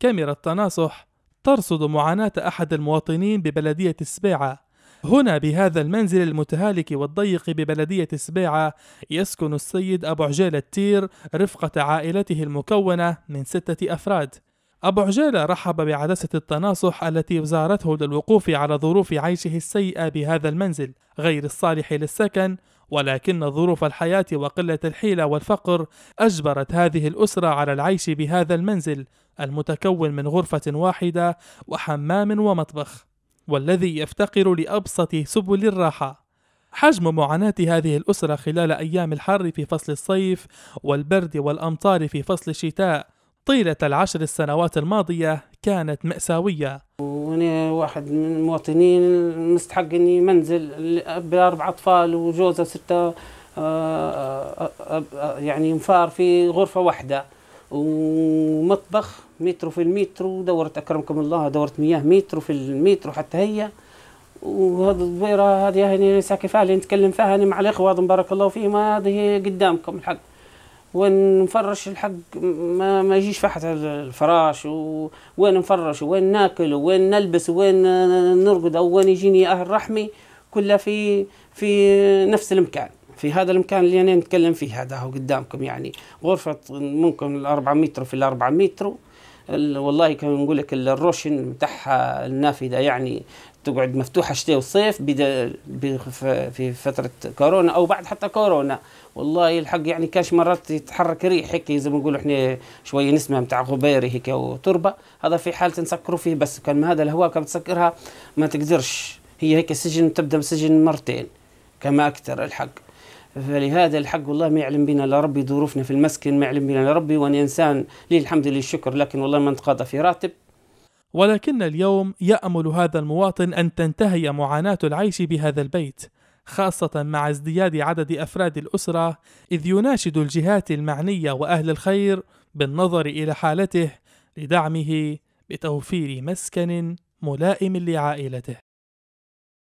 كاميرا التناصح ترصد معاناة أحد المواطنين ببلدية السباعة هنا بهذا المنزل المتهالك والضيق ببلدية السباعة يسكن السيد أبو عجال التير رفقة عائلته المكونة من ستة أفراد أبو عجالة رحب بعدسة التناصح التي زارته للوقوف على ظروف عيشه السيئة بهذا المنزل غير الصالح للسكن ولكن ظروف الحياة وقلة الحيلة والفقر أجبرت هذه الأسرة على العيش بهذا المنزل المتكون من غرفة واحدة وحمام ومطبخ، والذي يفتقر لأبسط سبل الراحة. حجم معاناة هذه الأسرة خلال أيام الحر في فصل الصيف والبرد والأمطار في فصل الشتاء طيلة العشر السنوات الماضية كانت مأساوية وأنا واحد من المواطنين مستحق أني منزل بأربع أطفال وجوزة ستة آه، آه، آه، يعني مفار في غرفة واحدة ومطبخ مترو في المترو دورة أكرمكم الله دورة مياه مترو في المترو حتى هي وهذه الدويرة هذه يعني ساكي فيها اللي نتكلم فيها أنا مع الإخوة بارك الله فيهم هذه قدامكم الحق نفرش الحق ما, ما يجيش فحت الفراش وين نفرش وين ناكل وين نلبس وين نرقد او وين يجيني اهل رحمي كلها في في نفس المكان في هذا المكان اللي انا نتكلم فيه هذا هو قدامكم يعني غرفه ممكن 4 متر في 4 متر والله كان نقول لك الروشن بتاعها النافذه يعني تقعد مفتوحه الشتاء والصيف في فتره كورونا او بعد حتى كورونا والله الحق يعني كاش مرات يتحرك ريح هيك زي ما نقولوا احنا شويه نسمه نتاع غبير هيك وتربه هذا في حاله نسكروا فيه بس كان هذا الهواء كان تسكرها ما تقدرش هي هيك سجن تبدا بسجن مرتين كما اكثر الحق فلهذا الحق والله ما يعلم بنا لا ربي ظروفنا في المسكن ما يعلم بنا لا ربي وانا انسان لي الحمد لله الشكر لكن والله ما نتقاضى في راتب ولكن اليوم يامل هذا المواطن ان تنتهي معاناه العيش بهذا البيت خاصة مع ازدياد عدد أفراد الأسرة، إذ يناشد الجهات المعنية وأهل الخير بالنظر إلى حالته لدعمه بتوفير مسكن ملائم لعائلته.